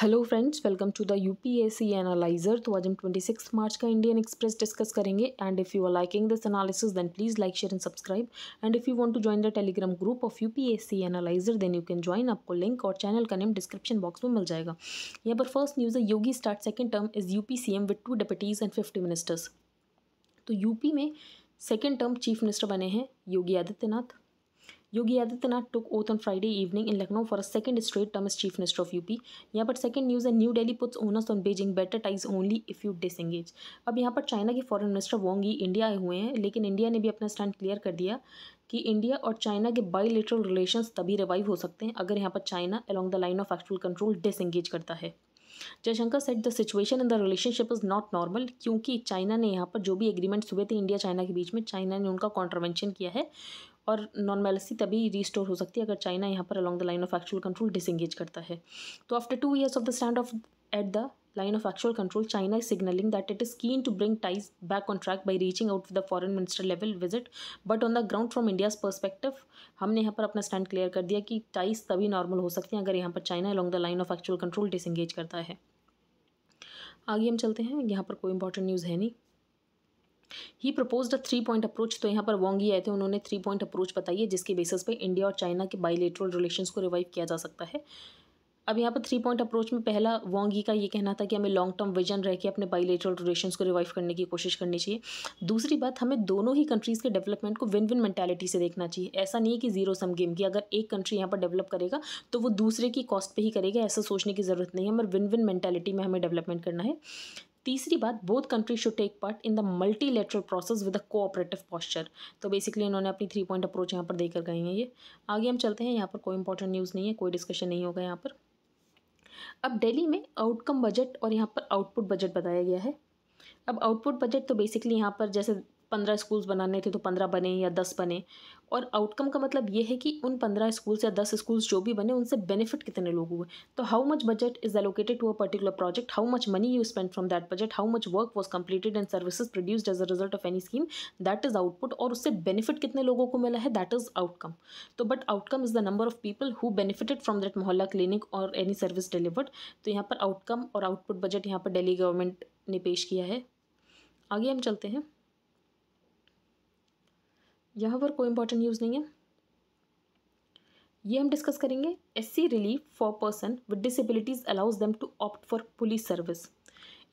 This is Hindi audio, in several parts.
Hello friends welcome to the UPSC analyser तो आज हम 26 मार्च का इंडियन एक्सप्रेस डिस्कस करेंगे and if you are liking this analysis then please like share and subscribe and if you want to join the Telegram group of UPSC analyser then you can join आपको लिंक और चैनल का नेम डिस्क्रिप्शन बॉक्स में मिल जाएगा यहाँ पर फर्स्ट न्यूज़ है Yogi start second term is U P C M with two deputies and fifty ministers तो यूपी में सेकेंड टर्म चीफ मिनिस्टर बने हैं Yogi Adityanath Yogi Adityanath took oath on Friday evening in Lucknow for a second straight term chief minister of UP यहाँ पर सेकंड न्यूज है new Delhi puts onus on Beijing better ties only if you disengage. अब यहाँ पर चाइना के फॉरन मिनिस्टर वोंग ही इंडिया आए हुए हैं लेकिन इंडिया ने भी अपना स्टैंड क्लियर कर दिया कि इंडिया और चाइना के बायोलिटरल रिलेशन तभी रिवाइव हो सकते हैं अगर यहाँ पर China along the line of actual control डिसengage करता है Jaishankar said the situation in the relationship is not normal क्योंकि चाइना ने यहाँ पर जो भी एग्रीमेंट्स हुए थे इंडिया चाइना के बीच में चाइना ने उनका कॉन्ट्रवेंशन किया है और नॉर्मेलिसी तभी रिस्टोर हो सकती है अगर चाइना यहाँ पर along the line of actual control disengage करता है तो after two years of the stand off at the line of actual control China is signalling that it is keen to bring ties back on track by reaching out the foreign minister level visit but on the ground from India's perspective हमने यहाँ पर अपना स्टैंड क्लियर कर दिया कि टाइज तभी नॉर्मल हो सकती हैं अगर यहाँ पर China along the line of actual control disengage करता है आगे हम चलते हैं यहाँ पर कोई इंपॉर्टेंट न्यूज़ है नहीं ही propose a three point approach तो यहाँ पर वोंगी आए थे उन्होंने थ्री पॉइंट अप्रोच बताई है जिसके बेसिस पे इंडिया और चाइना के बाइलेटरल रिलेशन को रिवाइव किया जा सकता है अब यहाँ पर थ्री पॉइंट अप्रोच में पहला वोंगी का ये कहना था कि हमें लॉन्ग टर्म विजन रह के अपने बाइलेटरल रिलेशन को रिवाइव करने की कोशिश करनी चाहिए दूसरी बात हमें दोनों ही कंट्रीज़ के डेवलपमेंट को विन विन मैंटेलिटी से देखना चाहिए ऐसा नहीं है कि जीरो सम गेम की अगर एक कंट्री यहाँ पर डेवलप करेगा तो वो दूसरे की कॉस्ट पर ही करेगा ऐसा सोचने की ज़रूरत नहीं है हमें विन विन मैंटेलिटी में हमें डेवलपमेंट करना है तीसरी बात both country should take part in the multilateral process with a cooperative posture तो बेसिकली इन्होंने अपनी थ्री पॉइंट अप्रोच यहाँ पर देकर गए हैं ये आगे हम चलते हैं यहाँ पर कोई इंपॉर्टेंट न्यूज़ नहीं है कोई डिस्कशन नहीं होगा यहाँ पर अब डेली में आउटकम बजट और यहाँ पर आउटपुट बजट बताया गया है अब आउटपुट बजट तो बेसिकली यहाँ पर जैसे पंद्रह स्कूल्स बनाने थे तो पंद्रह बने या दस बने और आउटकम का मतलब ये है कि उन पंद्रह स्कूल्स या दस स्कूल्स जो भी बने उनसे बेनिफिट कितने लोग हुए तो how much budget is allocated to a particular project how much money you spend from that budget how much work was completed and services produced as a result of any scheme that is output और उससे बेनिफिट कितने लोगों को मिला है दैट इज आउटकम तो but outcome is the number of people who benefited from that mohalla clinic और एनी सर्विस डिलीवर्ड तो यहाँ पर आउटकम और आउटपुट बजट यहाँ पर डेली गवर्नमेंट ने पेश किया है आगे हम चलते हैं यहाँ पर कोई इंपॉर्टेंट न्यूज़ नहीं है ये हम डिस्कस करेंगे S C relief for person with disabilities allows them to opt for police service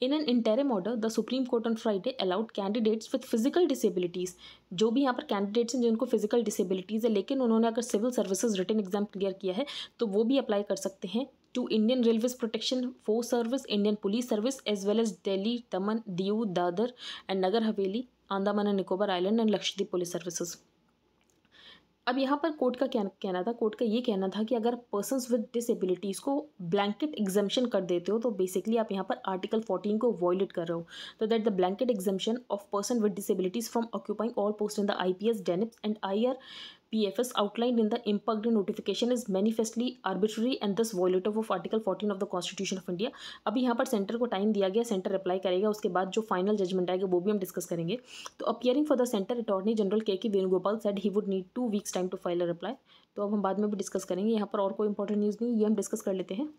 in an interim order the Supreme Court on Friday allowed candidates with physical disabilities जो भी यहाँ पर कैंडिडेट्स हैं जिनको फिजिकल डिसेबिलिटीज़ है लेकिन उन्होंने अगर civil services written exam clear किया है तो वो भी अप्लाई कर सकते हैं to Indian Railway Protection Force service Indian Police Service as well as Delhi Daman Diu Dadra and Nagar Haveli Andaman and Nicobar island and Lakshadweep police services अब यहाँ पर कोर्ट का क्या कहना था कोर्ट का ये कहना था कि अगर पर्सन विद डिसेबिलिटीज़ को ब्लैंकेट एग्जम्पन कर देते हो तो बेसिकली आप यहाँ पर आर्टिकल फोर्टीन को वॉयलेट कर रहे हो तो that the blanket exemption of person with disabilities from occupying all post in the I P S DANIPS and I R PFS outlined in the impact notification is manifestly arbitrary and thus violative of Article 14 of the Constitution of India. अभी यहाँ पर सेंटर को टाइम दिया गया सेंटर अप्लाई करेगा उसके बाद जो फाइनल जजमेंट आएगा वो भी हम डिस्कस करेंगे तो appearing for the centre attorney general K K Venugopal said he would need two weeks time to file a reply तो अब हम बाद में भी डिस्कस करेंगे यहाँ पर और कोई इंपॉर्टेंट न्यूज़ नहीं ये हम डिस्कस कर लेते हैं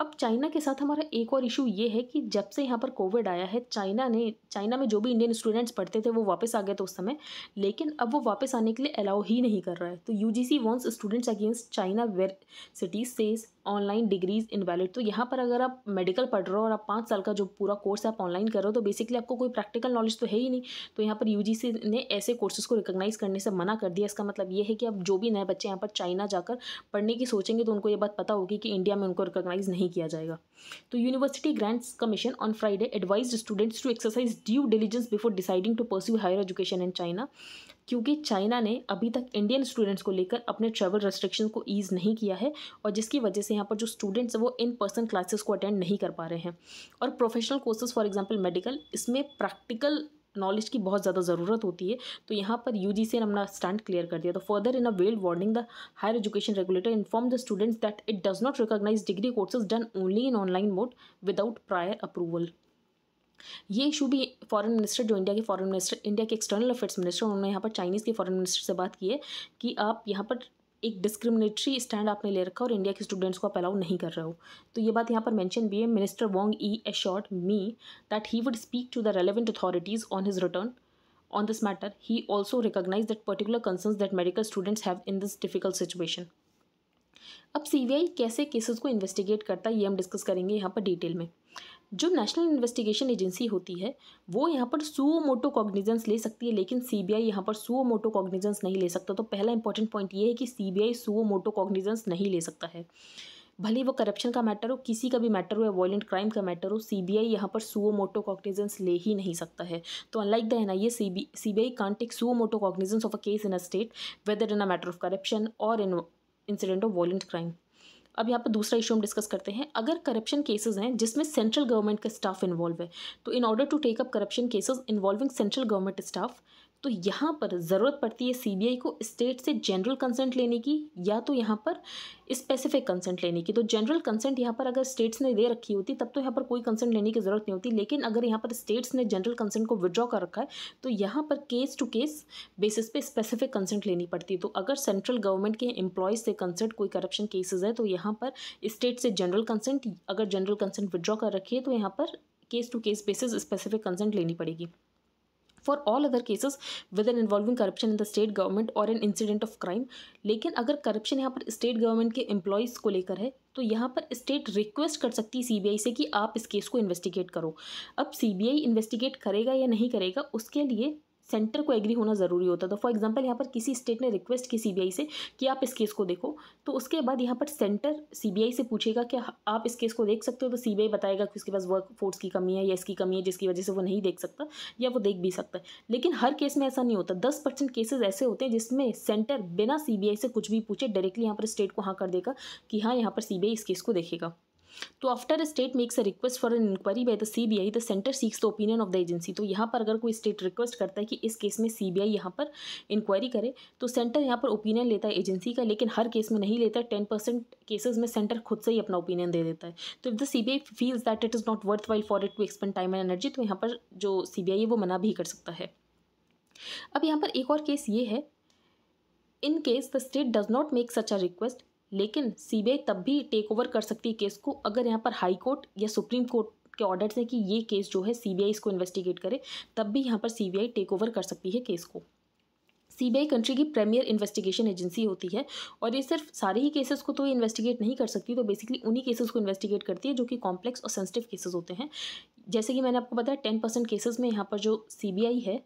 अब चाइना के साथ हमारा एक और इशू ये है कि जब से यहाँ पर कोविड आया है चाइना ने चाइना में जो भी इंडियन स्टूडेंट्स पढ़ते थे वो वापस आ गए थे उस समय लेकिन अब वो वापस आने के लिए अलाउ ही नहीं कर रहा है तो U G C wants students against China varsities says online degrees invalid तो यहाँ पर अगर आप मेडिकल पढ़ रहे हो और आप पाँच साल का जो पूरा कोर्स आप ऑनलाइन कर रहे हो तो बेसिकली आपको कोई प्रैक्टिकल नॉलेज तो है ही नहीं तो यहाँ पर यू ने ऐसे कोर्सेज को रिकोगनाइज करने से मना कर दिया इसका मतलब ये है कि अब जो भी नए बच्चे यहाँ पर चाइना जाकर पढ़ने की सोचेंगे तो उनको ये बात पता होगी कि इंडिया में उनको रिकोगनाइज नहीं नहीं किया जाएगा तो University Grants Commission on Friday advise students to exercise due diligence before deciding to pursue higher education in China क्योंकि चाइना ने अभी तक इंडियन स्टूडेंट्स को लेकर अपने ट्रैवल रेस्ट्रिक्शन को ईज़ नहीं किया है और जिसकी वजह से यहाँ पर जो स्टूडेंट्स हैं वो इन पर्सन क्लासेस को अटेंड नहीं कर पा रहे हैं और professional courses for example medical इसमें प्रैक्टिकल नॉलेज की बहुत ज़्यादा ज़रूरत होती है तो यहाँ पर यू ने अपना स्टैंड क्लियर कर दिया तो further in a veiled warning the higher education regulator inform the students that it does not recognise degree courses done only in online mode without prior approval ये इशू भी फॉरेन मिनिस्टर जो इंडिया के फॉरेन मिनिस्टर इंडिया के एक्सटर्नल अफेयर्स मिनिस्टर उन्होंने यहाँ पर चाइनीज़ के फॉरेन मिनिस्टर से बात की है कि आप यहाँ पर एक डिस्क्रिमिनेटरी स्टैंड आपने ले रखा और इंडिया के स्टूडेंट्स को आप अलाउ नहीं कर रहे हो तो ये बात यहाँ पर मेंशन भी है minister Wang Yi assured me that he would speak to the relevant authorities on his return on this matter he also recognise that particular concern that medical students have in this difficult situation अब सी कैसे केसेस को इन्वेस्टिगेट करता है ये हम डिस्कस करेंगे यहाँ पर डिटेल में जो नेशनल इन्वेस्टिगेशन एजेंसी होती है वो यहाँ पर सुओ मोटो कॉग्निजेंस ले सकती है लेकिन सी बी आई यहाँ पर सुओ मोटो कॉग्निजेंस नहीं ले सकता तो पहला इंपॉर्टेंट पॉइंट ये है कि C B I suo motu cognizance नहीं ले सकता है भले वो करप्शन का मैटर हो किसी का भी मैटर हो या वॉयेंट क्राइम का मैटर हो सी बी आई यहाँ पर सुओ मोटो कॉग्निजेंस ले ही नहीं सकता है तो unlike the N I A C B C B I can take suo motu cognizance of a case in a state whether in a matter of corruption और in incident of violent crime अब यहाँ पर दूसरा इशू हम डिस्कस करते हैं अगर करप्शन केसेस हैं जिसमें सेंट्रल गवर्नमेंट का स्टाफ इन्वॉल्व है तो in order to take up corruption cases involving central government staff तो यहाँ पर ज़रूरत पड़ती है सीबीआई को स्टेट से जनरल कंसेंट लेने की या तो यहाँ पर स्पेसिफिक कंसेंट लेने की तो जनरल कंसेंट यहाँ पर अगर स्टेट्स ने दे रखी होती तब तो यहाँ पर कोई कंसेंट लेने की ज़रूरत नहीं होती लेकिन अगर यहाँ पर स्टेट्स ने जनरल कंसेंट को विड्रॉ कर रखा है तो यहाँ पर केस टू केस बेसिस पे स्पेसिफिक कंसेंट लेनी पड़ती है तो अगर सेंट्रल गवर्नमेंट के एम्प्लॉयज़ से कंसेंट कोई करप्शन केसेज है तो यहाँ पर स्टेट से जनरल कंसेंट अगर जनरल कंसेंट विड्रॉ कर रखी है तो यहाँ पर case to case basis specific consent लेनी पड़ेगी for all other cases with an involving corruption in the state government और एन इंसिडेंट ऑफ क्राइम लेकिन अगर करप्शन यहाँ पर स्टेट गवर्नमेंट के एम्प्लॉयज़ को लेकर है तो यहाँ पर स्टेट रिक्वेस्ट कर सकती है सी से कि आप इस केस को इन्वेस्टिगेट करो अब सी इन्वेस्टिगेट करेगा या नहीं करेगा उसके लिए सेंटर को एग्री होना ज़रूरी होता है तो फॉर एग्जाम्पल यहाँ पर किसी स्टेट ने रिक्वेस्ट की सीबीआई से कि आप इस केस को देखो तो उसके बाद यहाँ पर सेंटर सीबीआई से पूछेगा कि आप इस केस को देख सकते हो तो सीबीआई बताएगा कि उसके पास वर्क फोर्स की कमी है या इसकी कमी है जिसकी वजह से वो नहीं देख सकता या वो देख भी सकता है लेकिन हर केस में ऐसा नहीं होता दस परसेंट केसेज ऐसे होते हैं जिसमें सेंटर बिना सीबीआई से कुछ भी पूछे डायरेक्टली यहाँ पर स्टेट को हाँ कर देगा कि हाँ यहाँ पर सीबीआई इस केस को देखेगा तो after state makes a request for an inquiry by the CBI the centre seeks the opinion of the agency तो यहाँ पर अगर कोई स्टेट रिक्वेस्ट करता है कि इस केस में सीबीआई यहाँ पर इंक्वायरी करे तो सेंटर यहाँ पर ओपिनियन लेता है एजेंसी का लेकिन हर केस में नहीं लेता टेन परसेंट केसेज में सेंटर खुद से ही अपना ओपिनियन दे देता है तो if the C B I feels that it is not worthwhile for it to expend time and energy तो यहाँ पर जो सी बी आई है वो मना भी कर सकता है अब यहाँ पर एक और केस ये है in case the state does not make such a request लेकिन सीबीआई तब भी टेक ओवर कर सकती है केस को अगर यहाँ पर हाई कोर्ट या सुप्रीम कोर्ट के ऑर्डर से कि ये केस जो है सीबीआई इसको इन्वेस्टिगेट करे तब भी यहाँ पर सीबीआई टेक ओवर कर सकती है केस को सीबीआई कंट्री की प्रीमियर इन्वेस्टिगेशन एजेंसी होती है और ये सिर्फ सारे ही केसेस को तो ये इन्वेस्टिगेट नहीं कर सकती तो बेसिकली उन्हीं केसेस को इन्वेस्टिगेट करती है जो कि कॉम्प्लेक्स और सेंसिटिव केसेस होते हैं जैसे कि मैंने आपको बताया टेन परसेंट केसेस में यहाँ पर जो सीबीआई है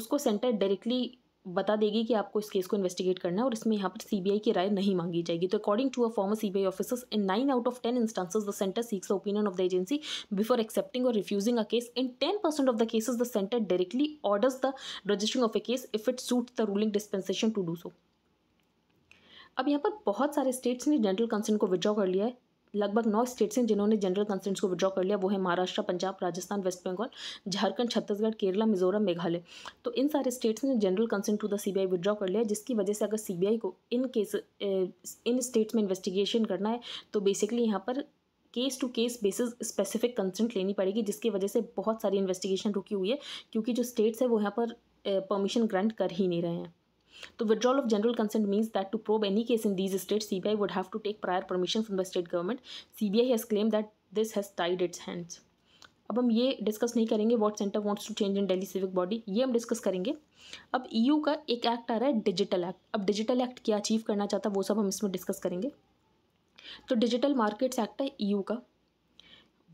उसको सेंटर डायरेक्टली बता देगी कि आपको इस केस को इन्वेस्टिगेट करना है और इसमें यहाँ पर सीबीआई की राय नहीं मांगी जाएगी तो according to a former CBI officers in nine out of ten instances the centre seeks opinion of the agency before accepting और refusing a case in ten percent of the cases the centre directly orders the registering of a case if it suit the ruling dispensation to do so अब यहाँ पर बहुत सारे स्टेट्स ने जनरल कंसेंट को विड्रॉ कर लिया है लगभग नौ स्टेट्स हैं जिन्होंने जनरल कंसेंट्स को विड्रॉ कर लिया वो है महाराष्ट्र पंजाब राजस्थान वेस्ट बंगाल झारखंड छत्तीसगढ़ केरला मिजोरम मेघालय तो इन सारे स्टेट्स ने general consent to the CBI withdraw कर लिया जिसकी वजह से अगर सीबीआई को इन केस इन स्टेट्स में इन्वेस्टिगेशन करना है तो बेसिकली यहाँ पर case to case basis specific consent लेनी पड़ेगी जिसकी वजह से बहुत सारी इन्वेस्टिगेशन रुकी हुई है क्योंकि जो स्टेट्स है वो यहाँ पर परमिशन ग्रांट कर ही नहीं रहे हैं तो withdrawal of general consent means that to probe any case in these state C B I would have to take prior permission from the state government C B I has claim that this has tied its hands अब हम ये डिस्कस नहीं करेंगे what centre wants to change in Delhi civic body ये हम डिस्कस करेंगे अब ई e यू का एक एक्ट आ रहा है डिजिटल एक्ट अब डिजिटल एक्ट क्या अचीव करना चाहता है वो सब हम इसमें डिस्कस करेंगे तो डिजिटल मार्केट्स एक्ट है ई e यू का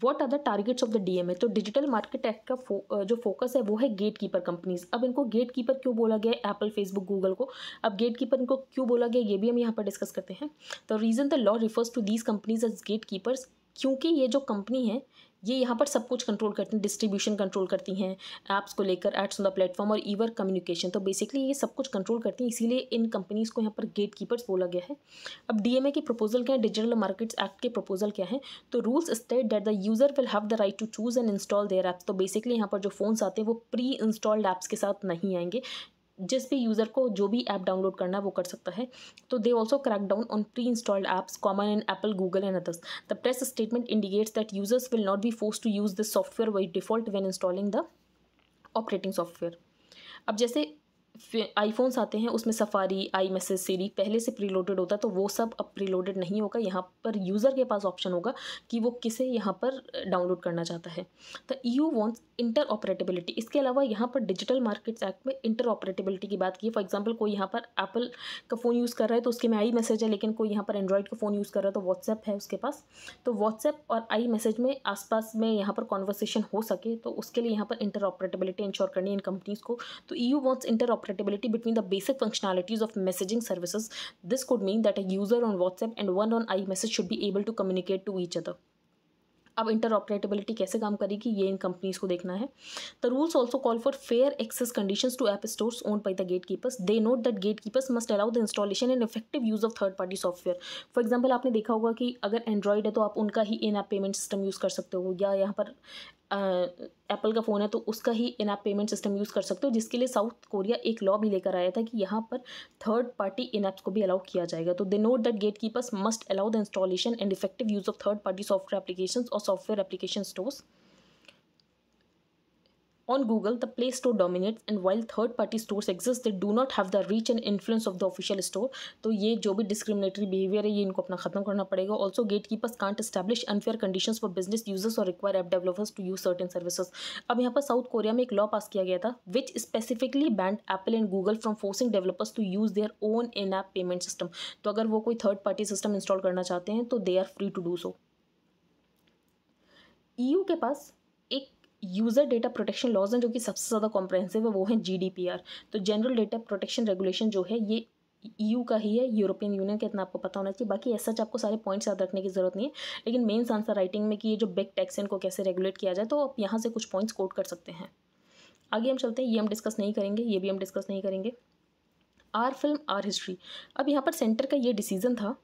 what are the targets of the DMA तो डिजिटल मार्केट एक्ट का फो, जो फोकस है वो है गेट कीपर कंपनीज अब इनको गेट कीपर क्यों बोला गया एप्पल फेसबुक गूगल को अब गेट कीपर इनको क्यों बोला गया ये भी हम यहाँ पर डिस्कस करते हैं the reason the law refers to these companies as gatekeepers क्योंकि ये जो कंपनी है ये यहाँ पर सब कुछ कंट्रोल करती हैं डिस्ट्रीब्यूशन कंट्रोल करती हैं ऐप्स को लेकर एड्स ऑन द प्लेटफॉर्म और ईवर कम्युनिकेशन तो बेसिकली ये सब कुछ कंट्रोल करती हैं इसीलिए इन कंपनीज़ को यहाँ पर गेट कीपर्स बोला गया है अब डीएमए के प्रपोजल क्या है डिजिटल मार्केट्स एक्ट के प्रपोजल क्या है तो rules state that the user will have the right to choose and install their apps तो बेसिकली यहाँ पर जो फ़ोन्स आते हैं वो प्री इंस्टॉल्ड ऐप्स के साथ नहीं आएंगे जिस भी यूज़र को जो भी ऐप डाउनलोड करना है वो कर सकता है तो they also crack down on pre installed apps common in Apple Google and others the press statement indicates that users will not be force to use this software by default when installing the operating software अब जैसे आईफोन्स आते हैं उसमें सफारी आई मैसेज सीरी पहले से प्रीलोडेड होता है तो वो सब अब प्रीलोडेड नहीं होगा यहाँ पर यूज़र के पास ऑप्शन होगा कि वो किसे यहाँ पर डाउनलोड करना चाहता है तो यू वॉन्ट्स इंटर ऑपरेटेबिलिटी इसके अलावा यहाँ पर डिजिटल मार्केट्स एक्ट में इंटर ऑपरेटेबिलिटी की बात की फॉर एग्जाम्पल कोई यहाँ पर एप्पल का फ़ोन यूज़ कर रहा है तो उसके में आई मैसेज है लेकिन कोई यहाँ पर एंड्रॉयड का फ़ोन यूज़ कर रहा है तो व्हाट्सएप है उसके पास तो व्हाट्सएप और आई मैसेज में आसपास में यहाँ पर कॉन्वर्सेशन हो सके तो उसके लिए यहाँ पर इंटर ऑपरेटेबिलिटी इंश्योर करनी है इन कंपनीज़ को तो E U wants inter interoperability between the basic functionalities of messaging services. This could mean that a user on WhatsApp and one on iMessage should be able to communicate to each other. अब इंटरऑपरेटेबिलिटी कैसे काम करेगी ये इन कंपनीज को देखना है the rules also call for fair access conditions to app stores own by the gatekeepers they note that gatekeepers must allow the installation and effective use of third party software for example आपने देखा होगा कि अगर एंड्रॉइड है तो आप उनका ही in app payment system use कर सकते हो या यहाँ पर एप्पल का फ़ोन है तो उसका ही in app payment system use कर सकते हो जिसके लिए साउथ कोरिया एक लॉ भी लेकर आया था कि यहाँ पर थर्ड पार्टी इन ऐप्स को भी अलाउ किया जाएगा तो they note that gatekeepers must allow the installation and effective use of third party software application और software application stores On Google, the Play Store dominates and while third party stores exist, they do not have the reach and influence of the official store. तो ये जो भी discriminatory behavior है ये इनको अपना खत्म करना पड़ेगा Also, gatekeepers can't establish unfair conditions for business users or require app developers to use certain services. अब यहाँ पर साउथ कोरिया में एक लॉ पास किया गया था which specifically banned Apple and Google from forcing developers to use their own in app payment system तो अगर वो कोई थर्ड पार्टी सिस्टम इंस्टॉल करना चाहते हैं तो they are free to do so EU के पास यूज़र डेटा प्रोटेक्शन लॉज हैं जो कि सबसे ज़्यादा कॉम्प्रहेंसिव है वो है आर तो जनरल डेटा प्रोटेक्शन रेगुलेशन जो है ये ईयू e का ही है यूरोपियन यूनियन का इतना आपको पता होना चाहिए बाकी ऐसा आपको सारे पॉइंट्स याद रखने की जरूरत नहीं है लेकिन मेन्स आंसर राइटिंग में कि ये जो बिग टैक्स इनको कैसे रेगुलेट किया जाए तो आप यहाँ से कुछ पॉइंट्स कोट कर सकते हैं आगे हम चलते हैं ये हम डिस्कस नहीं करेंगे ये भी हम डिस्कस नहीं करेंगे आर फिल्म आर हिस्ट्री अब यहाँ पर सेंटर का ये डिसीजन था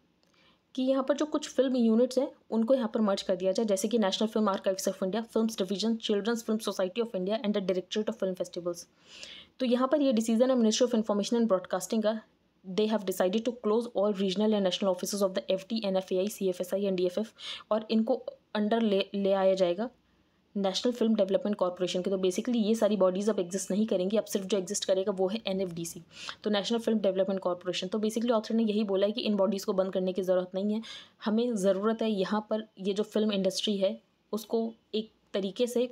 कि यहाँ पर जो कुछ फिल्म यूनिट्स हैं उनको यहाँ पर मर्ज कर दिया जाए जैसे कि National Film Archives of India Films Division Children's Film Society of India and the Directorate of Film Festivals तो यहाँ पर ये डिसीजन है Ministry of Information and Broadcasting का they have to close all regional and officers of the F T N F A I C F S I and D F F और इनको अंडर ले ले आया जाएगा नेशनल फिल्म डेवलपमेंट कॉरपोरेशन के तो बेसिकली ये सारी बॉडीज़ अब एग्जिस्ट नहीं करेंगी अब सिर्फ जो एग्जिस्ट करेगा वो है एन तो नेशनल फिल्म डेवलपमेंट कॉरपोरेशन तो बेसिकली ऑथर ने यही बोला है कि इन बॉडीज़ को बंद करने की ज़रूरत नहीं है हमें ज़रूरत है यहाँ पर ये जो फिल्म इंडस्ट्री है उसको एक तरीके से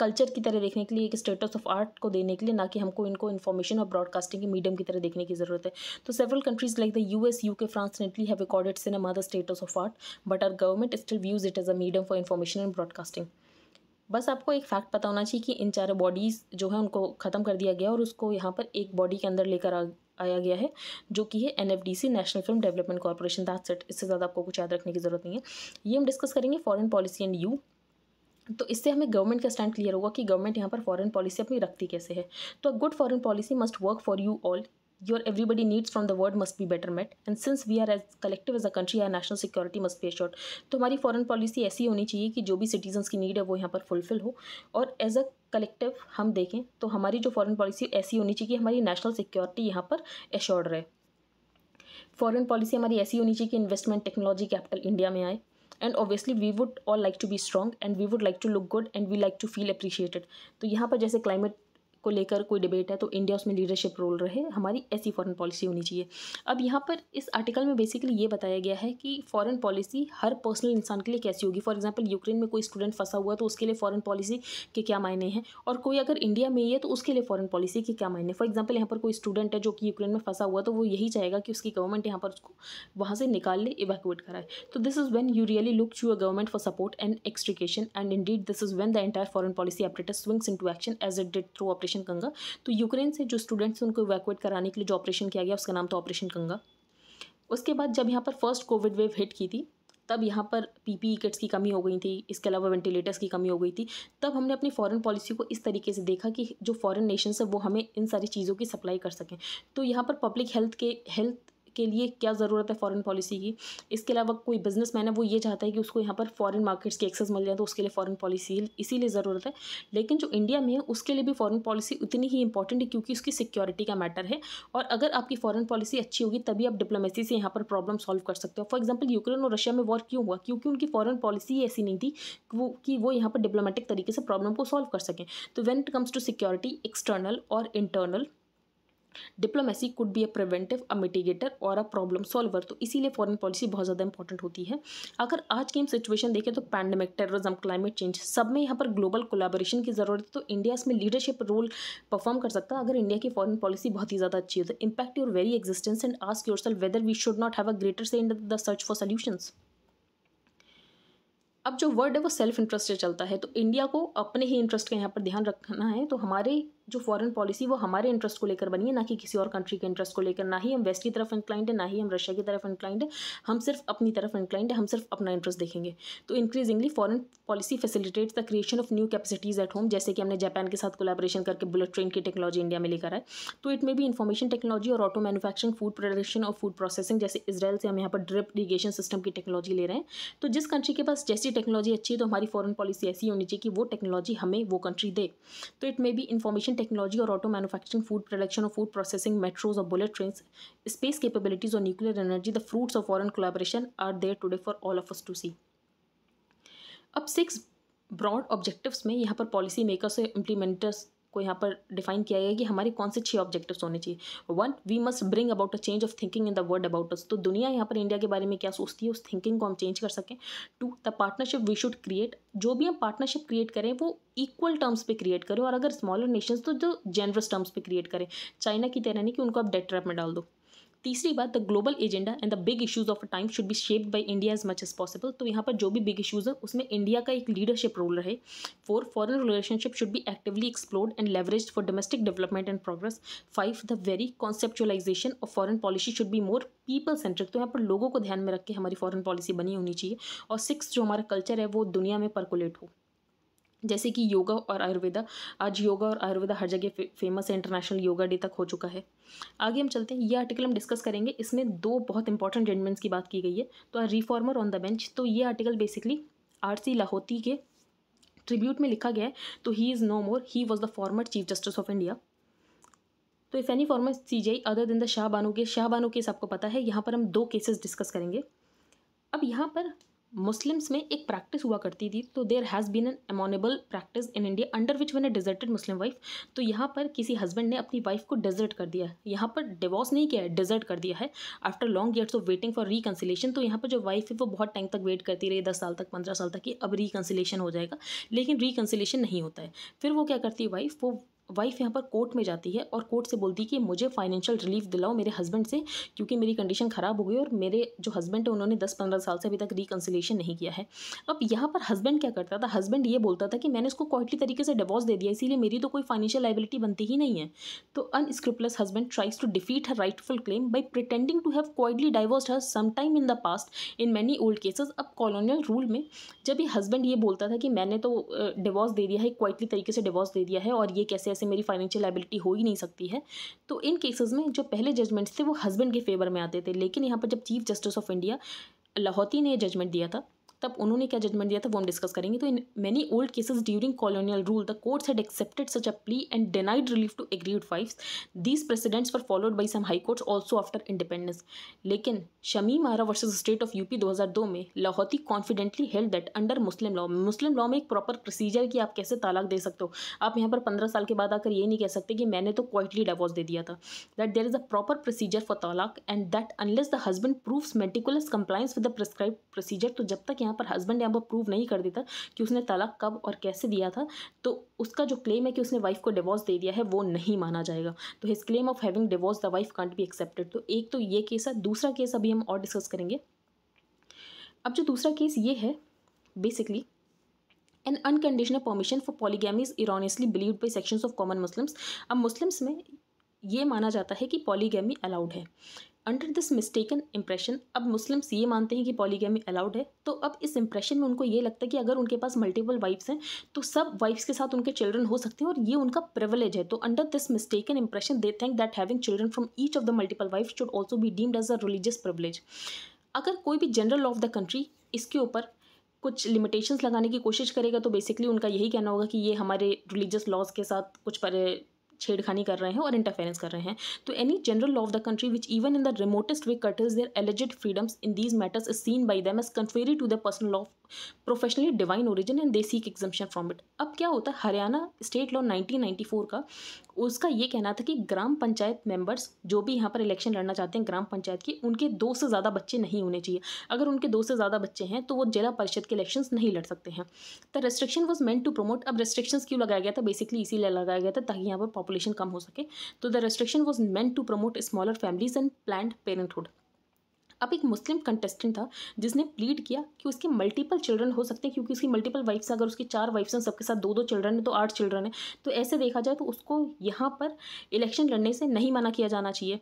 कल्चर की तरह देखने के लिए एक स्टेटस ऑफ आर्ट को देने के लिए ना कि हमको इनको इन्फॉर्मेशन और ब्रॉडकास्टिंग के मीडियम की तरह देखने की ज़रूरत है तो several countries like the U S U K France and Italy have recorded cinema the status of art but our government still views it as a medium for information and broadcasting बस आपको एक फैक्ट पता होना चाहिए कि इन चारों बॉडीज़ जो है उनको ख़त्म कर दिया गया और उसको यहाँ पर एक बॉडी के अंदर लेकर आ आया गया है जो कि है an National Film Development Corporation दाथ सेट इससे ज़्यादा आपको कुछ याद रखने की ज़रूरत नहीं है ये हम डिस्कस करेंगे फॉरन पॉलिसी एंड यू तो इससे हमें गवर्नमेंट का स्टैंड क्लियर होगा कि गवर्नमेंट यहाँ पर फॉरेन पॉलिसी अपनी रखती कैसे है तो a good foreign policy must work for you all your everybody needs from the world must be better met and since we are as collective as a country our national security must be assured तो हमारी foreign policy ऐसी होनी चाहिए कि जो भी citizens की need है वो यहाँ पर fulfill हो और as a collective हम देखें तो हमारी जो foreign policy ऐसी होनी चाहिए कि हमारी national security यहाँ पर assured रहे foreign policy हमारी ऐसी होनी चाहिए कि investment technology capital India में आए and obviously we would all like to be strong and we would like to look good and we like to feel appreciated तो यहाँ पर जैसे क्लाइमेट को लेकर कोई डिबेट है तो इंडिया उसमें लीडरशिप रोल रहे हमारी ऐसी फॉरेन पॉलिसी होनी चाहिए अब यहाँ पर इस आर्टिकल में बेसिकली ये बताया गया है कि फॉरेन पॉलिसी हर पर्सनल इंसान के लिए कैसी होगी फॉर एग्जाम्पल यूक्रेन में कोई स्टूडेंट फंसा हुआ है तो उसके लिए फॉरन पॉलिसी के क्या मायने हैं और कोई अगर इंडिया में ही है तो उसके लिए फॉरन पॉलिसी के क्या मायने फॉर एग्जाम्पल यहाँ पर कोई स्टूडेंट है जो कि यूक्रेन में फंसा हुआ तो वो यही चाहेगा कि उसकी गवर्नमेंट यहाँ पर उसको वहाँ से निकाल ले इवैक्यूएट कराए तो this is when you really look to a government for support and extrication and indeed this is when the entire foreign policy apparatus swings into action as it did through operation operation Ganga तो यूक्रेन से जो स्टूडेंट्स उनको इवैक्यूएट कराने के लिए जो ऑपरेशन किया गया उसका नाम था ऑपरेशन कंगा उसके बाद जब यहाँ पर फर्स्ट कोविड वेव हिट की थी तब यहाँ पर पीपीई किट्स e की कमी हो गई थी इसके अलावा वेंटिलेटर्स की कमी हो गई थी तब हमने अपनी फॉरेन पॉलिसी को इस तरीके से देखा कि जो फॉरेन नेशंस है वो हमें इन सारी चीज़ों की सप्लाई कर सकें तो यहाँ पर पब्लिक हेल्थ के हेल्थ के लिए क्या ज़रूरत है फॉरेन पॉलिसी की इसके अलावा कोई बिजनेसमैन है वो ये चाहता है कि उसको यहाँ पर फॉरेन मार्केट्स की एक्सेस मिल जाए तो उसके लिए फॉरेन पॉलिसी इसीलिए ज़रूरत है लेकिन जो इंडिया में है उसके लिए भी फॉरेन पॉलिसी उतनी ही इंपॉर्टेंट है क्योंकि उसकी सिक्योरिटी का मैटर है और अगर आपकी फॉरेन पॉलिसी अच्छी होगी तभी आप डिप्लोमेसी से यहाँ पर प्रॉब्लम सॉल्व कर सकते हो फॉर एग्जाम्पल यूक्रेन और रशिया में वॉर क्यों हुआ क्योंकि उनकी फॉरन पॉलिसी ऐसी नहीं थी वो कि वो यहाँ पर डिप्लोमेटिक तरीके से प्रॉब्लम को सॉल्व कर सकें तो when it comes to security external or internal diplomacy could be a preventive a mitigator or a problem solver तो इसीलिए फॉरेन पॉलिसी बहुत ज़्यादा इंपॉर्टेंट होती है अगर आज की हम सिचुएशन देखें तो पैंडमिक टेररिज्म क्लाइमेट चेंज सब में यहाँ पर ग्लोबल कोलाबोरेशन की ज़रूरत है तो इंडिया इसमें लीडरशिप रोल परफॉर्म कर सकता है अगर इंडिया की फॉरन पॉलिसी बहुत ही ज़्यादा अच्छी हो तो impact your very existence and ask yourself whether we should not have a greater say in the search for solutions अब जो वर्ड है वो सेल्फ इंटरेस्ट से चलता है तो इंडिया को अपने ही इंटरेस्ट का यहाँ पर ध्यान रखना है तो हमारे जो फॉरेन पॉलिसी वो हमारे इंटरेस्ट को लेकर बनी है ना कि किसी और कंट्री के इंटरेस्ट को लेकर ना ही हम वेस्ट की तरफ इंक्लाइंड है ना ही हम रशिया की तरफ इंक्लाइंड है हम सिर्फ अपनी तरफ इंक्लाइंड है हम सिर्फ अपना इंटरेस्ट देखेंगे तो increasingly foreign policy facilitates the creation of new capacities at home जैसे कि हमने जापान के साथ कोलेबरेशन करके बुलेट ट्रेन की टेक्नोलॉजी इंडिया में लेकर आए तो it may be information technology और ऑटो मैनुफैक्चरिंग फूड प्रोडक्शन और फूड प्रोसेसिंग जैसे इसराइल से हम यहाँ पर ड्रिप इरीगेशन सिस्टम की टेक्नोलॉजी ले रहे हैं तो जिस कंट्री के पास जैसी टेक्नोलॉजी अच्छी है तो हमारी फॉरन पॉलिसी ऐसी होनी चाहिए कि वो टेक्नोलॉजी हमें वो कंट्री दे तो it may be information technology और ऑटो मैन्युफैक्चरिंग फूड प्रोडक्शन और फूड प्रोसेसिंग मेट्रोज और बुलेट ट्रेन स्पेस केपेबिलिटीज और nuclear energy the fruits of foreign collaboration are there today for all of us to see अब सिक्स ब्रॉड ऑब्जेक्टिव्स में यहाँ पर पॉलिसी मेकर्स और इम्प्लीमेंटर्स को यहाँ पर डिफाइन किया गया कि हमारे कौन से छह ऑब्जेक्टिव्स होने चाहिए one we must bring about a change of thinking in the world about us तो दुनिया यहाँ पर इंडिया के बारे में क्या सोचती है उस थिंकिंग को हम चेंज कर सकें to the partnership we should create जो भी हम पार्टनरशिप क्रिएट करें वो इक्वल टर्म्स पे क्रिएट करें और अगर स्मॉलर नेशंस तो जो जेनरस टर्म्स पे क्रिएट करें चाइना की तरह नहीं कि उनको आप डेट ट्रैप में डाल दो तीसरी बात the global agenda and the big issues of time should be shaped by India as much as possible तो यहाँ पर जो भी बिग इशूज है उसमें इंडिया का एक लीडरशिप रोल रहे four foreign relationship should be actively explored and leverage for domestic development and progress five the very conceptualisation of foreign policy should be more people centric तो यहाँ पर लोगों को ध्यान में रख के हमारी फॉरन पॉलिसी बनी होनी चाहिए और सिक्स जो हमारा कल्चर है वो दुनिया में परकुलेट हो जैसे कि योगा और आयुर्वेदा आज योगा और आयुर्वेदा हर जगह फे, फेमस है इंटरनेशनल योगा डे तक हो चुका है आगे हम चलते हैं ये आर्टिकल हम डिस्कस करेंगे इसमें दो बहुत इंपॉर्टेंट जजमेंट्स की बात की गई है तो रिफॉर्मर ऑन द बेंच तो ये आर्टिकल बेसिकली आरसी लाहौती के ट्रिब्यूट में लिखा गया है तो he is no more he was the former chief justice of India तो if any former C J other than the Shah Bano के शाह बानो केस आपको पता है यहाँ पर हम दो केसेस डिस्कस करेंगे अब यहाँ पर मुस्लिम्स में एक प्रैक्टिस हुआ करती थी तो there has been an abominable practice in India under which one a deserted Muslim wife तो यहाँ पर किसी हस्बैंड ने अपनी वाइफ को डिजर्ट कर दिया है यहाँ पर डिवोर्स नहीं किया है डिजर्ट कर दिया है after long years of waiting for reconciliation तो यहाँ पर जो वाइफ है वो बहुत टाइम तक वेट करती रही दस साल तक पंद्रह साल तक कि अब रिकन्सिलेशन हो जाएगा लेकिन रिकन्सिलेशन नहीं होता है फिर वो क्या करती है वाइफ वो वाइफ यहाँ पर कोर्ट में जाती है और कोर्ट से बोलती है कि मुझे फाइनेंशियल रिलीफ दिलाओ मेरे हस्बैंड से क्योंकि मेरी कंडीशन ख़राब हो गई और मेरे जो हस्बैंड है उन्होंने दस पंद्रह साल से अभी तक रिकन्सिलेशन नहीं किया है अब यहाँ पर हस्बैंड क्या करता था हस्बैंड ये बोलता था कि मैंने उसको क्वाइटली तरीके से डिवॉर्स दे दिया इसीलिए मेरी तो कोई फाइनेंशियल लाइबिलिटी बनती ही नहीं है तो unscrupulous husband tries to defeat her rightful claim by pretending to have quietly divorce her sometime in the past in many old cases अब कॉलोनियल रूल में जब ये हस्बैंड ये बोलता था कि मैंने तो डिवॉर्स दे दिया है क्वाइटली तरीके से डिवॉर्स दे दिया है और ये कैसे से मेरी फाइनेंशियल लाइबिलिटी हो ही नहीं सकती है तो इन केसेस में जो पहले जजमेंट्स थे वो हस्बैंड के फेवर में आते थे लेकिन यहाँ पर जब chief justice of India Lahoti ने जजमेंट दिया था तब उन्होंने क्या जजमेंट दिया था वो हम डिस्कस करेंगे तो in many old cases during colonial rule the courts had accepted such a plea and denied relief to aggrieved wives these precedents were followed by some high courts also after independence लेकिन Shamim Ara versus state of UP दो में Lahoti confidently held that under Muslim law Muslim law में एक प्रॉपर प्रोसीजर कि आप कैसे तालाक दे सकते हो आप यहाँ पर पंद्रह साल के बाद आकर ये नहीं कह सकते कि मैंने तो क्वाइटली डिवोर्स दे दिया था that there is a proper procedure for talaq and that unless the husband proves meticulous compliance with the prescribe procedure तो जब तक यहाँ यहाँ पर हस्बैंड यहाँ पर प्रूव नहीं कर देता कि उसने तलाक कब और कैसे दिया था तो उसका जो क्लेम है कि उसने वाइफ को डिवोर्स दे दिया है वो नहीं माना जाएगा तो his claim of having divorce the wife can't be accepted तो एक तो ये केस है दूसरा केस अभी हम और डिस्कस करेंगे अब जो दूसरा केस ये है basically an unconditional permission for polygamy is erroneously believe by section of common Muslims अब मुस्लिम्स में ये माना जाता है कि पॉलीगैमी अलाउड है अंडर दिस मिस्टेकन इंप्रेशन अब मुस्लिम्स ये मानते हैं कि पॉलीगेमी अलाउड है तो अब इस इंप्रेशन में उनको ये लगता है कि अगर उनके पास मल्टीपल वाइफ्स हैं तो सब वाइफ्स के साथ उनके चिल्ड्रन हो सकते हैं और ये उनका प्रिवलेज है तो under this mistaken impression they think that having children from each of the multiple wife should also be deemed as a religious privilege अगर कोई भी जनरल ऑफ द कंट्री इसके ऊपर कुछ लिमिटेशंस लगाने की कोशिश करेगा तो बेसिकली उनका यही कहना होगा कि ये हमारे रिलीजियस लॉज के साथ कुछ पर छेड़खानी कर रहे हैं और इंटरफेरेंस कर रहे हैं तो any general law of the country which even in the remotest way curtails their alleged freedoms in these matters is seen by them as contrary to the personal law professionally divine origin and they seek exemption from it अब क्या होता है हरियाणा स्टेट लॉ फोर का उसका ये कहना था कि ग्राम पंचायत मेंबर्स जो भी यहाँ पर इलेक्शन लड़ना चाहते हैं ग्राम पंचायत के उनके दो से ज़्यादा बच्चे नहीं होने चाहिए अगर उनके दो से ज़्यादा बच्चे हैं तो वो जिला परिषद के इलेक्शन नहीं लड़ सकते हैं the restriction was meant to promote अब रेस्ट्रिक्शंस क्यों लगाया गया था बेसिकली इसीलिए लगाया गया था ताकि यहाँ पर पॉपुलेशन कम हो सके तो the restriction was meant to promote smaller families and planned parenthood अब एक मुस्लिम कंटेस्टेंट था जिसने प्लीड किया कि उसके मल्टीपल चिल्ड्रन हो सकते हैं क्योंकि उसकी मल्टीपल वाइफ्स अगर उसकी चार वाइफ्स हैं सबके साथ दो दो चिल्ड्रन है तो आठ चिल्ड्रन है तो ऐसे देखा जाए तो उसको यहाँ पर इलेक्शन लड़ने से नहीं माना किया जाना चाहिए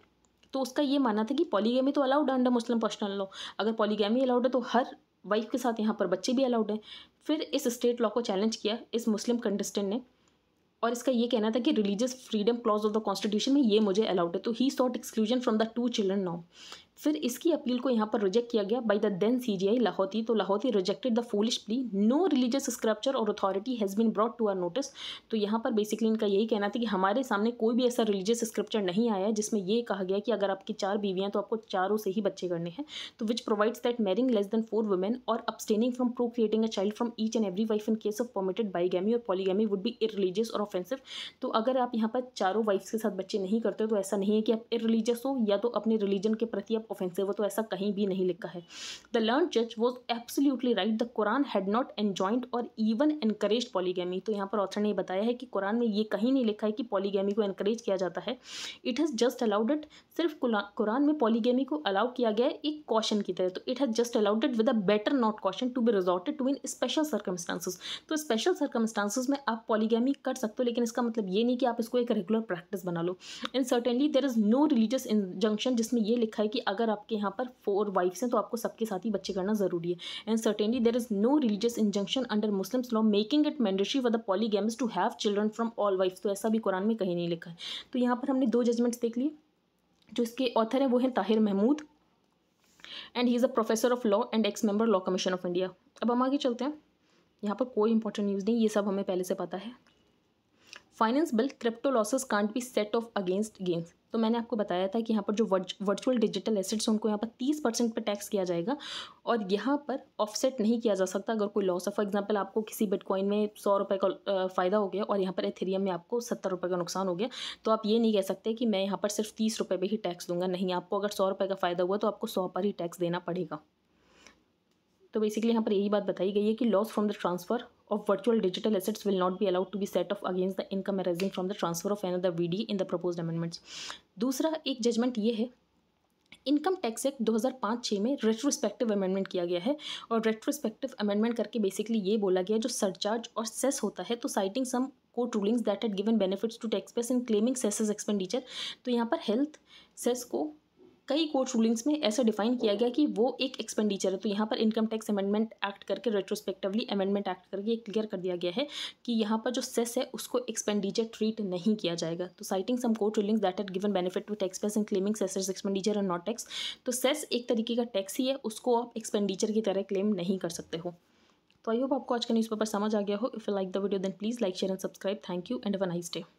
तो उसका ये मानना था कि पॉलीगेमी तो अलाउड है अंडर मुस्लिम पर्सनल लॉ अगर पॉलीगेमी अलाउड है तो हर वाइफ के साथ यहाँ पर बच्चे भी अलाउड हैं फिर इस स्टेट लॉ को चैलेंज किया इस मुस्लिम कंटेस्टेंट ने और इसका ये कहना था कि religious freedom clause of the constitution में ये मुझे अलाउड है तो ही sought exclusion from the two children now फिर इसकी अपील को यहाँ पर रिजेक्ट किया गया by the then C J I Lahoti तो Lahoti rejected the foolish plea no religious scripture or authority has been brought to our notice तो यहाँ पर बेसिकली इनका यही कहना था कि हमारे सामने कोई भी ऐसा रिलीजियस स्क्रप्चर नहीं आया है जिसमें ये कहा गया कि अगर आपकी चार बीवियाँ तो आपको चारों से ही बच्चे करने हैं तो which provides that marrying less than four women or abstaining abstaining creating a child from each and every wife in case of of permitted और polygamy would be irreligious or offensive तो अगर आप यहाँ पर चारों वाइफ्स के साथ बच्चे नहीं करते तो ऐसा नहीं है कि आप रिलीजियस हो या तो अपने रिलीजन के प्रति आप ऑफेंसिव हो तो ऐसा कहीं भी नहीं लिखा है द लर्न जज was absolutely right the Quran had not enjoined or even encourage polygamy तो यहाँ पर ऑथर ने बताया है कि कुरान में ये कहीं नहीं लिखा है कि पॉलीगैमी को एनकरेज किया जाता है it has just allowed it सिर्फ कुरान में पॉलीगैमी को अलाउ किया गया है एक कॉशन की तरह तो it has just allowed it with a better not caution to be resorted to in special circumstances तो स्पेशल सर्कमस्टांसिस में आप पॉलीगैमी कर सकते हो लेकिन इसका मतलब ये नहीं कि आप इसको एक रेगुलर प्रैक्टिस बना लो and certainly there is no religious injunction जिसमें ये लिखा है कि अगर अगर आपके यहाँ पर फोर वाइफ्स हैं तो आपको सबके साथ ही बच्चे करना ज़रूरी है and certainly there is no religious injunction under Muslims law making it mandatory for the polygamists to have children from all wives तो ऐसा भी कुरान में कहीं नहीं लिखा है तो यहाँ पर हमने दो जजमेंट्स देख लिए जो इसके ऑथर हैं वो हैं Tahir Mahmood and he is a professor of law and ex member law commission of India अब हम आगे चलते हैं यहाँ पर कोई इंपॉर्टेंट न्यूज़ नहीं ये सब हमें पहले से पता है finance bill crypto losses can't be set off against gains तो मैंने आपको बताया था कि यहाँ पर जो वर्चुअल डिजिटल एसेट्स उनको यहाँ पर तीस परसेंट पर टैक्स किया जाएगा और यहाँ पर ऑफसेट नहीं किया जा सकता अगर कोई लॉस है फॉर एग्जाम्पल आपको किसी बिटकॉइन में सौ रुपये का फ़ायदा हो गया और यहाँ पर एथेरियम में आपको सत्तर रुपये का नुकसान हो गया तो आप ये नहीं कह सकते कि मैं यहाँ पर सिर्फ तीस रुपये पर ही टैक्स दूंगा नहीं आपको अगर सौ रुपये का फ़ायदा हुआ तो आपको सौ पर ही टैक्स देना पड़ेगा तो बेसिकली यहाँ पर यही बात बताई गई है कि loss from the transfer of virtual digital assets will not be allowed to be set off against the income arising from the transfer of another VD in the proposed amendments. दूसरा एक judgment ये है इनकम टैक्स एक्ट 2005-6 में रेट्रोस्पेक्टिव अमेंडमेंट किया गया है और रेट्रोस्पेक्टिव अमेंडमेंट करके बेसिकली ये बोला गया जो सरचार्ज और सेस होता है तो citing some court rulings that had given benefits to taxpayers in claiming cesses expenditure तो यहाँ पर हेल्थ सेस को कई कोर्ट रूलिंग्स में ऐसा डिफाइन किया गया कि वो एक एक्सपेंडिचर है तो यहाँ पर इनकम टैक्स अमेंडमेंट एक्ट करके रेट्रोस्पेक्टिवली अमेंडमेंट एक्ट करके क्लियर कर दिया गया है कि यहाँ पर जो सेस है उसको एक्सपेंडिचर ट्रीट नहीं किया जाएगा तो citing some court rulings that are given benefit to taxpayers in claiming cess expenditure और नॉट टैक्स तो सेस एक तरीके का टैक्स ही है उसको आप एक्सपेंडिचर की तरह क्लेम नहीं कर सकते हो तो आई होप आपको आज का न्यूज़पेपर समझ आ गया हो if you like the video then please like share and subscribe thank you and one nice day